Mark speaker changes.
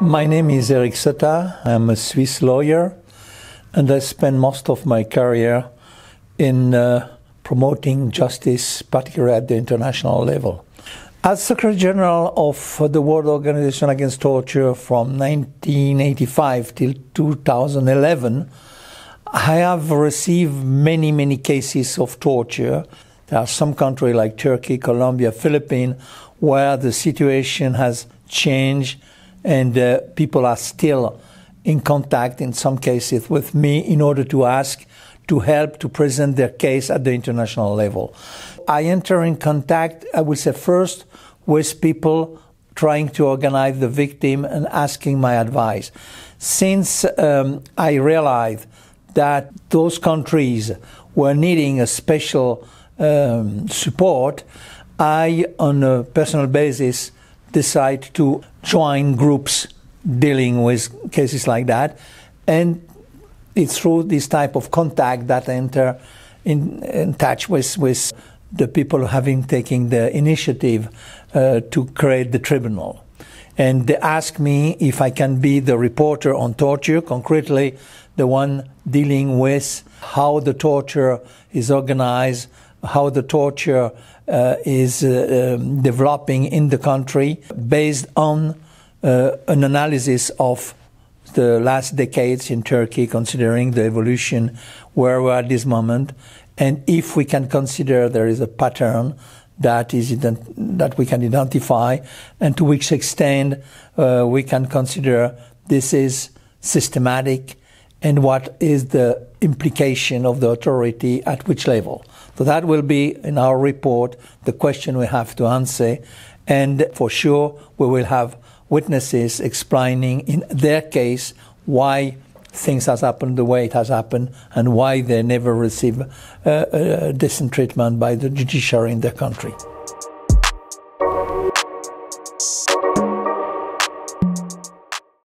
Speaker 1: My name is Eric Sata. I'm a Swiss lawyer, and I spent most of my career in uh, promoting justice, particularly at the international level. As Secretary General of the World Organization Against Torture from 1985 till 2011, I have received many, many cases of torture. There are some countries like Turkey, Colombia, Philippines, where the situation has changed and uh, people are still in contact in some cases with me in order to ask to help to present their case at the international level. I enter in contact, I will say first, with people trying to organize the victim and asking my advice. Since um, I realized that those countries were needing a special um, support, I, on a personal basis, decide to join groups dealing with cases like that. And it's through this type of contact that I enter in, in touch with, with the people having taken the initiative uh, to create the tribunal. And they ask me if I can be the reporter on torture, concretely the one dealing with how the torture is organized, how the torture uh, is uh, um, developing in the country based on uh, an analysis of the last decades in Turkey, considering the evolution where we are at this moment, and if we can consider there is a pattern that is that we can identify, and to which extent uh, we can consider this is systematic and what is the implication of the authority at which level. So that will be in our report the question we have to answer. And for sure, we will have witnesses explaining in their case why things has happened the way it has happened and why they never receive uh, uh, decent treatment by the judiciary in their country.